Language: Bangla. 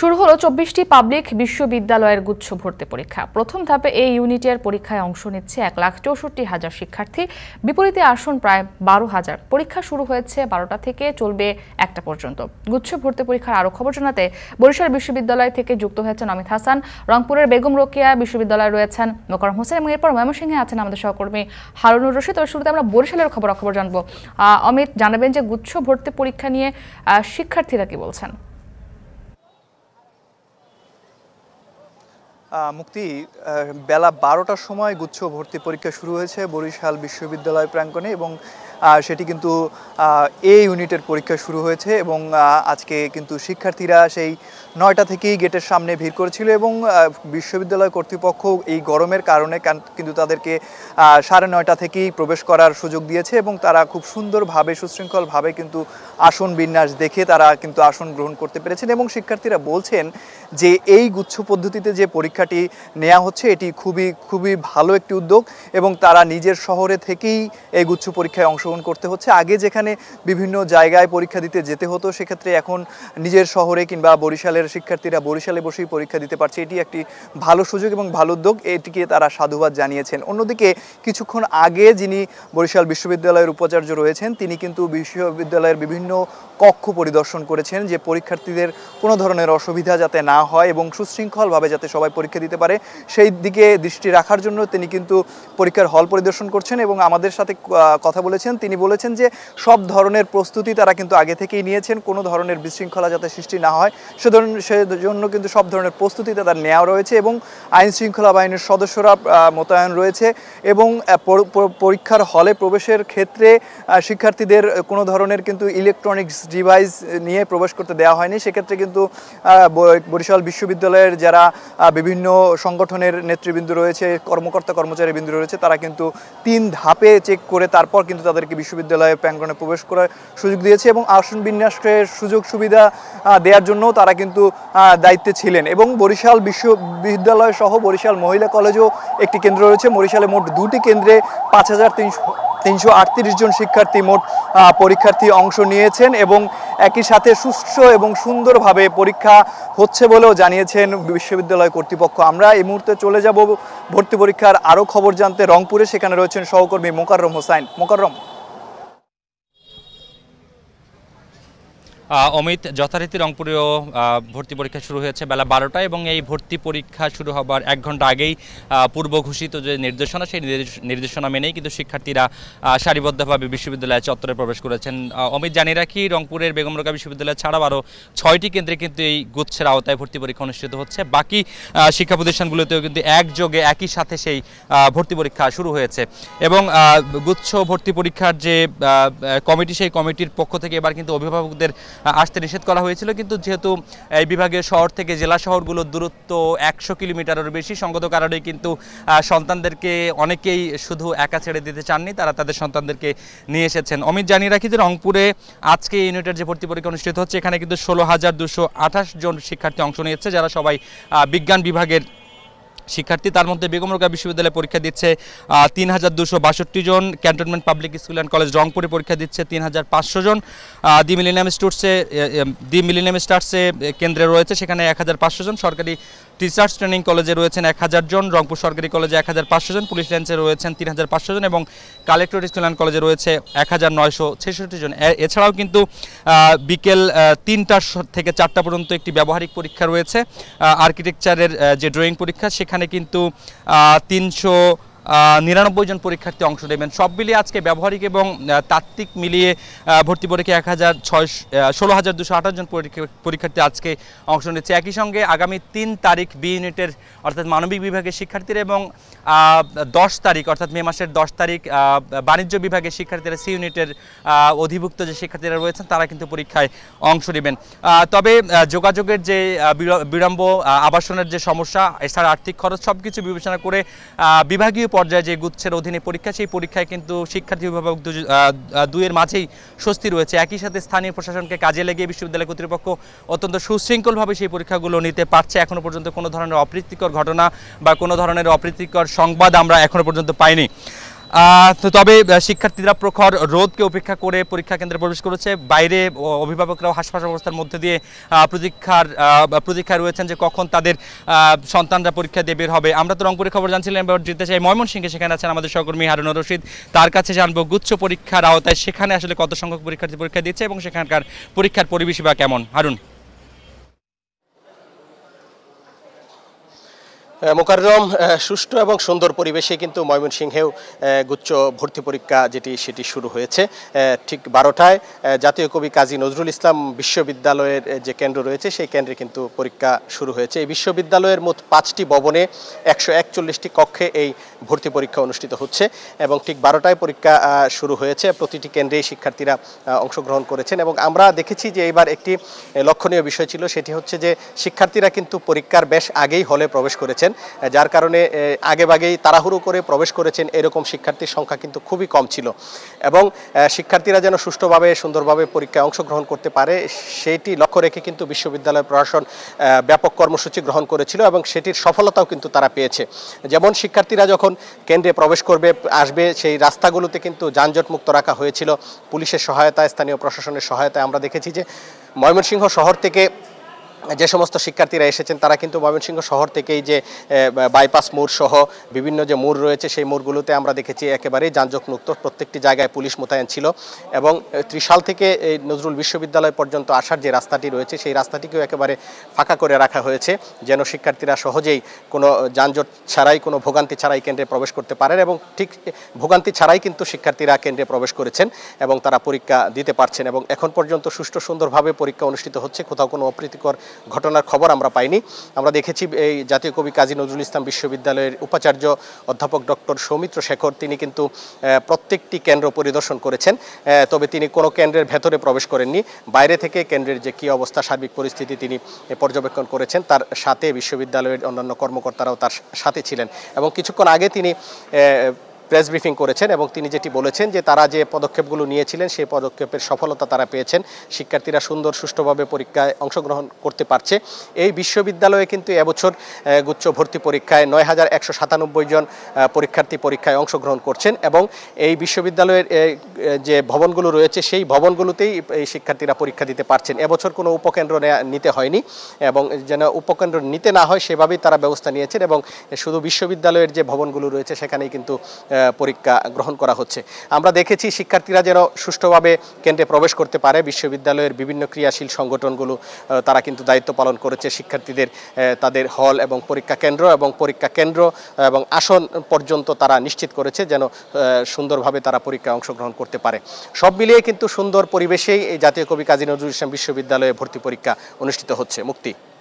শুরু হলো চব্বিশটি পাবলিক বিশ্ববিদ্যালয়ের গুচ্ছ ভর্তি পরীক্ষা প্রথম ধাপে এই ইউনিটের পরীক্ষায় অংশ নিচ্ছে এক লাখ চৌষট্টি হাজার শিক্ষার্থী বিপরীতে আসন প্রায় বারো হাজার পরীক্ষা শুরু হয়েছে বারোটা থেকে চলবে একটা পর্যন্ত গুচ্ছ ভর্তি পরীক্ষার আরও খবর জানাতে বরিশাল বিশ্ববিদ্যালয় থেকে যুক্ত হয়েছেন অমিত হাসান রংপুরের বেগম রোকিয়া বিশ্ববিদ্যালয়ে রয়েছেন মোকরম হোসেন এবং এরপর ময়মনসিংহে আছেন আমাদের সহকর্মী হারুনুর রশিদ তবে শুরুতে আমরা বরিশালের খবর খবর জানবো অমিত জানাবেন যে গুচ্ছ ভর্তি পরীক্ষা নিয়ে শিক্ষার্থীরা কি বলছেন মুক্তি বেলা বারোটার সময় গুচ্ছ ভর্তি পরীক্ষা শুরু হয়েছে বরিশাল বিশ্ববিদ্যালয় প্রাঙ্গণে এবং সেটি কিন্তু এ ইউনিটের পরীক্ষা শুরু হয়েছে এবং আজকে কিন্তু শিক্ষার্থীরা সেই নয়টা থেকেই গেটের সামনে ভিড় করেছিল এবং বিশ্ববিদ্যালয় কর্তৃপক্ষ এই গরমের কারণে কিন্তু তাদেরকে সাড়ে নয়টা থেকেই প্রবেশ করার সুযোগ দিয়েছে এবং তারা খুব সুন্দরভাবে সুশৃঙ্খলভাবে কিন্তু আসন বিন্যাস দেখে তারা কিন্তু আসন গ্রহণ করতে পেরেছেন এবং শিক্ষার্থীরা বলছেন যে এই গুচ্ছ পদ্ধতিতে যে পরীক্ষাটি নেওয়া হচ্ছে এটি খুবই খুবই ভালো একটি উদ্যোগ এবং তারা নিজের শহরে থেকেই এই গুচ্ছ পরীক্ষায় অংশ গ্রহণ করতে হচ্ছে আগে যেখানে বিভিন্ন জায়গায় পরীক্ষা দিতে যেতে হতো সেক্ষেত্রে এখন নিজের শহরে কিংবা বরিশালের শিক্ষার্থীরা বরিশালে বসেই পরীক্ষা দিতে পারছে এটি একটি ভালো সুযোগ এবং ভালো উদ্যোগ এটিকে তারা সাধুবাদ জানিয়েছেন অন্যদিকে কিছুক্ষণ আগে যিনি বরিশাল বিশ্ববিদ্যালয়ের উপাচার্য রয়েছেন তিনি কিন্তু বিশ্ববিদ্যালয়ের বিভিন্ন কক্ষ পরিদর্শন করেছেন যে পরীক্ষার্থীদের কোনো ধরনের অসুবিধা যাতে না হয় এবং সুশৃঙ্খলভাবে যাতে সবাই পরীক্ষা দিতে পারে সেই দিকে দৃষ্টি রাখার জন্য তিনি কিন্তু পরীক্ষার হল পরিদর্শন করছেন এবং আমাদের সাথে কথা বলেছেন তিনি বলেছেন যে সব ধরনের প্রস্তুতি তারা কিন্তু আগে থেকেই নিয়েছেন কোনো ধরনের বিশৃঙ্খলা যাতে সৃষ্টি না হয় সে জন্য কিন্তু সব ধরনের প্রস্তুতি তাদের নেওয়া রয়েছে এবং আইন শৃঙ্খলা বাহিনীর সদস্যরা মোতায়েন রয়েছে এবং পরীক্ষার হলে প্রবেশের ক্ষেত্রে শিক্ষার্থীদের কোনো ধরনের কিন্তু ইলেকট্রনিক্স ডিভাইস নিয়ে প্রবেশ করতে দেওয়া হয়নি সেক্ষেত্রে কিন্তু বরিশাল বিশ্ববিদ্যালয়ের যারা বিভিন্ন সংগঠনের নেতৃবৃন্দ রয়েছে কর্মকর্তা কর্মচারী বিন্দু রয়েছে তারা কিন্তু তিন ধাপে চেক করে তারপর কিন্তু তাদের তাদেরকে বিশ্ববিদ্যালয়ে প্যাঙ্গনে প্রবেশ করার সুযোগ দিয়েছে এবং আসন বিন্যাসের সুযোগ সুবিধা দেওয়ার জন্য তারা কিন্তু দায়িত্বে ছিলেন এবং বরিশাল বিশ্ববিদ্যালয় সহ বরিশাল মহিলা কলেজও একটি কেন্দ্র রয়েছে বরিশালে মোট দুটি কেন্দ্রে পাঁচ হাজার তিনশো তিনশো জন শিক্ষার্থী মোট পরীক্ষার্থী অংশ নিয়েছেন এবং একই সাথে সুস্থ এবং সুন্দরভাবে পরীক্ষা হচ্ছে বলেও জানিয়েছেন বিশ্ববিদ্যালয় কর্তৃপক্ষ আমরা এই মুহূর্তে চলে যাব ভর্তি পরীক্ষার আরও খবর জানতে রংপুরে সেখানে রয়েছেন সহকর্মী মোকাররম হোসাইন মোকাররম অমিত যথারীতি রংপুরেও ভর্তি পরীক্ষা শুরু হয়েছে বেলা বারোটায় এবং এই ভর্তি পরীক্ষা শুরু হবার এক ঘন্টা আগেই পূর্ব ঘোষিত যে নির্দেশনা সেই নির্দেশনা মেনেই কিন্তু শিক্ষার্থীরা সারিবদ্ধভাবে বিশ্ববিদ্যালয়ে চত্বরে প্রবেশ করেছেন অমিত জানিয়ে রাখি রংপুরের বেগম বিশ্ববিদ্যালয় ছাড়াও আরও ছয়টি কেন্দ্রে কিন্তু এই গুচ্ছের আওতায় ভর্তি পরীক্ষা অনুষ্ঠিত হচ্ছে বাকি শিক্ষা প্রতিষ্ঠানগুলোতেও কিন্তু একযোগে একই সাথে সেই ভর্তি পরীক্ষা শুরু হয়েছে এবং গুচ্ছ ভর্তি পরীক্ষার যে কমিটি সেই কমিটির পক্ষ থেকে এবার কিন্তু অভিভাবকদের আসতে নিষেধ করা হয়েছিল কিন্তু যেহেতু এই বিভাগের শহর থেকে জেলা শহরগুলোর দূরত্ব একশো কিলোমিটারের বেশি সঙ্গত কারণে কিন্তু সন্তানদেরকে অনেকেই শুধু একা ছেড়ে দিতে চাননি তারা তাদের সন্তানদেরকে নিয়ে এসেছেন অমিত জানিয়ে রাখি যে রংপুরে আজকে ইউনিটের যে ভর্তি পরীক্ষা অনুষ্ঠিত হচ্ছে এখানে কিন্তু ষোলো হাজার দুশো আঠাশ জন শিক্ষার্থী অংশ নিয়েছে যারা সবাই বিজ্ঞান বিভাগের শিক্ষার্থী তার মধ্যে বেগম রোকা বিশ্ববিদ্যালয়ে পরীক্ষা দিচ্ছে তিন হাজার দুশো বাষট্টি জন cantonment public school and college রংপুরে পরীক্ষা দিচ্ছে তিন হাজার পাঁচশো জন দি মিলিনিয়াম স্টুটসে দি মিলিনিয়াম স্টার্সে কেন্দ্রে রয়েছে সেখানে এক হাজার পাঁচশো জন সরকারি টিচার্স ট্রেনিং কলেজে রয়েছেন এক হাজার জন রংপুর সরকারি কলেজে এক হাজার পাঁচশো জন পুলিশ লাইন্সে রয়েছেন তিন হাজার পাঁচশো জন এবং কালেক্টরেট স্কুল অ্যান্ড কলেজে রয়েছে এক হাজার নয়শো ছেষট্টি জন এছাড়াও কিন্তু বিকেল তিনটার থেকে চারটা পর্যন্ত একটি ব্যবহারিক পরীক্ষা রয়েছে আর্কিটেকচারের যে ড্রয়িং পরীক্ষা সেখানে এখানে কিন্তু তিনশো নিরানব্বই জন পরীক্ষার্থী অংশ নেবেন সব মিলিয়ে আজকে ব্যবহারিক এবং তাত্ত্বিক মিলিয়ে ভর্তি পরীক্ষা এক হাজার ছয় ষোলো হাজার দুশো আঠাশ জন পরীক্ষার্থী আজকে অংশ নিচ্ছে একই সঙ্গে আগামী তিন তারিখ বি ইউনিটের অর্থাৎ মানবিক বিভাগের শিক্ষার্থীরা এবং দশ তারিখ অর্থাৎ মে মাসের দশ তারিখ বাণিজ্য বিভাগের শিক্ষার্থীরা সি ইউনিটের অধিভুক্ত যে শিক্ষার্থীরা রয়েছেন তারা কিন্তু পরীক্ষায় অংশ নেবেন তবে যোগাযোগের যে বিড়ম্ব আবাসনের যে সমস্যা এছাড়া আর্থিক খরচ সব কিছু বিবেচনা করে বিভাগীয় পর্যায়ে যে গুচ্ছের অধীনে পরীক্ষা সেই পরীক্ষায় কিন্তু শিক্ষার্থী অভিভাবক দুয়ের মাঝেই স্বস্তি রয়েছে একই সাথে স্থানীয় প্রশাসনকে কাজে লেগে বিশ্ববিদ্যালয় কর্তৃপক্ষ অত্যন্ত সুশৃঙ্খলভাবে সেই পরীক্ষাগুলো নিতে পারছে এখনও পর্যন্ত কোনো ধরনের অপ্রীতিকর ঘটনা বা কোনো ধরনের অপ্রীতিকর সংবাদ আমরা এখনও পর্যন্ত পাইনি তবে শিক্ষার্থীরা প্রখর রোদকে উপেক্ষা করে পরীক্ষা কেন্দ্রে প্রবেশ করেছে বাইরে অভিভাবকরাও হাসপাতাল অবস্থার মধ্যে দিয়ে প্রতীক্ষার প্রতীক্ষায় রয়েছেন যে কখন তাদের সন্তানরা পরীক্ষা দিয়ে বের হবে আমরা তো রংপুরে খবর জানছিলাম এবার যেতে চাই ময়মনসিংহে সেখানে আছেন আমাদের সহকর্মী হারুনুর রশিদ তার কাছে জানবো গুচ্ছ পরীক্ষার আওতায় সেখানে আসলে কত সংখ্যক পরীক্ষার্থী পরীক্ষা দিচ্ছে এবং সেখানকার পরীক্ষার পরিবেশ বা কেমন হারুন মোকাররম সুষ্ঠু এবং সুন্দর পরিবেশে কিন্তু ময়মনসিংহেও গুচ্ছ ভর্তি পরীক্ষা যেটি সেটি শুরু হয়েছে ঠিক বারোটায় জাতীয় কবি কাজী নজরুল ইসলাম বিশ্ববিদ্যালয়ের যে কেন্দ্র রয়েছে সেই কেন্দ্রে কিন্তু পরীক্ষা শুরু হয়েছে এই বিশ্ববিদ্যালয়ের মোট পাঁচটি ভবনে একশো একচল্লিশটি কক্ষে এই ভর্তি পরীক্ষা অনুষ্ঠিত হচ্ছে এবং ঠিক বারোটায় পরীক্ষা শুরু হয়েছে প্রতিটি কেন্দ্রেই শিক্ষার্থীরা অংশগ্রহণ করেছেন এবং আমরা দেখেছি যে এবার একটি লক্ষণীয় বিষয় ছিল সেটি হচ্ছে যে শিক্ষার্থীরা কিন্তু পরীক্ষার বেশ আগেই হলে প্রবেশ করেছেন যার কারণে আগেভাগেই তাড়াহুড়ো করে প্রবেশ করেছেন এরকম শিক্ষার্থীর সংখ্যা কিন্তু খুবই কম ছিল এবং শিক্ষার্থীরা যেন সুষ্ঠুভাবে সুন্দরভাবে পরীক্ষায় অংশগ্রহণ করতে পারে সেটি লক্ষ্য রেখে কিন্তু বিশ্ববিদ্যালয় প্রশাসন ব্যাপক কর্মসূচি গ্রহণ করেছিল এবং সেটির সফলতাও কিন্তু তারা পেয়েছে যেমন শিক্ষার্থীরা যখন কেন্দ্রে প্রবেশ করবে আসবে সেই রাস্তাগুলোতে কিন্তু যানজটমুক্ত রাখা হয়েছিল পুলিশের সহায়তায় স্থানীয় প্রশাসনের সহায়তায় আমরা দেখেছি যে ময়মনসিংহ শহর থেকে যে সমস্ত শিক্ষার্থীরা এসেছেন তারা কিন্তু ময়মনসিংহ শহর থেকেই যে বাইপাস মোড় সহ বিভিন্ন যে মোড় রয়েছে সেই মোড়গুলোতে আমরা দেখেছি একেবারেই যানজটমুক্ত প্রত্যেকটি জায়গায় পুলিশ মোতায়েন ছিল এবং ত্রিশাল থেকে এই নজরুল বিশ্ববিদ্যালয় পর্যন্ত আসার যে রাস্তাটি রয়েছে সেই রাস্তাটিকেও একেবারে ফাঁকা করে রাখা হয়েছে যেন শিক্ষার্থীরা সহজেই কোনো যানজট ছাড়াই কোনো ভোগান্তি ছাড়াই কেন্দ্রে প্রবেশ করতে পারেন এবং ঠিক ভোগান্তি ছাড়াই কিন্তু শিক্ষার্থীরা কেন্দ্রে প্রবেশ করেছেন এবং তারা পরীক্ষা দিতে পারছেন এবং এখন পর্যন্ত সুষ্ঠু সুন্দরভাবে পরীক্ষা অনুষ্ঠিত হচ্ছে কোথাও কোনো অপ্রীতিকর ঘটনার খবর আমরা পাইনি আমরা দেখেছি এই জাতীয় কবি কাজী নজরুল ইসলাম বিশ্ববিদ্যালয়ের উপাচার্য অধ্যাপক ডক্টর সৌমিত্র শেখর তিনি কিন্তু প্রত্যেকটি কেন্দ্র পরিদর্শন করেছেন তবে তিনি কোনো কেন্দ্রের ভেতরে প্রবেশ করেননি বাইরে থেকে কেন্দ্রের যে কী অবস্থা সার্বিক পরিস্থিতি তিনি পর্যবেক্ষণ করেছেন তার সাথে বিশ্ববিদ্যালয়ের অন্যান্য কর্মকর্তারাও তার সাথে ছিলেন এবং কিছুক্ষণ আগে তিনি প্রেস ব্রিফিং করেছেন এবং তিনি যেটি বলেছেন যে তারা যে পদক্ষেপগুলো নিয়েছিলেন সেই পদক্ষেপের সফলতা তারা পেয়েছেন শিক্ষার্থীরা সুন্দর সুষ্ঠুভাবে পরীক্ষায় অংশগ্রহণ করতে পারছে এই বিশ্ববিদ্যালয়ে কিন্তু এবছর গুচ্ছ ভর্তি পরীক্ষায় নয় হাজার একশো সাতানব্বই জন পরীক্ষার্থী পরীক্ষায় অংশগ্রহণ করছেন এবং এই বিশ্ববিদ্যালয়ের যে ভবনগুলো রয়েছে সেই ভবনগুলোতেই এই শিক্ষার্থীরা পরীক্ষা দিতে পারছেন এবছর কোনো উপকেন্দ্র নিতে হয়নি এবং যেন উপকেন্দ্র নিতে না হয় সেভাবেই তারা ব্যবস্থা নিয়েছেন এবং শুধু বিশ্ববিদ্যালয়ের যে ভবনগুলো রয়েছে সেখানেই কিন্তু পরীক্ষা গ্রহণ করা হচ্ছে আমরা দেখেছি শিক্ষার্থীরা যেন সুষ্ঠুভাবে কেন্দ্রে প্রবেশ করতে পারে বিশ্ববিদ্যালয়ের বিভিন্ন ক্রিয়াশীল সংগঠনগুলো তারা কিন্তু দায়িত্ব পালন করেছে শিক্ষার্থীদের তাদের হল এবং পরীক্ষা কেন্দ্র এবং পরীক্ষা কেন্দ্র এবং আসন পর্যন্ত তারা নিশ্চিত করেছে যেন সুন্দরভাবে তারা পরীক্ষায় অংশগ্রহণ করতে পারে সব মিলিয়ে কিন্তু সুন্দর পরিবেশেই এই জাতীয় কবি কাজী নজরুল ইসলাম বিশ্ববিদ্যালয়ে ভর্তি পরীক্ষা অনুষ্ঠিত হচ্ছে মুক্তি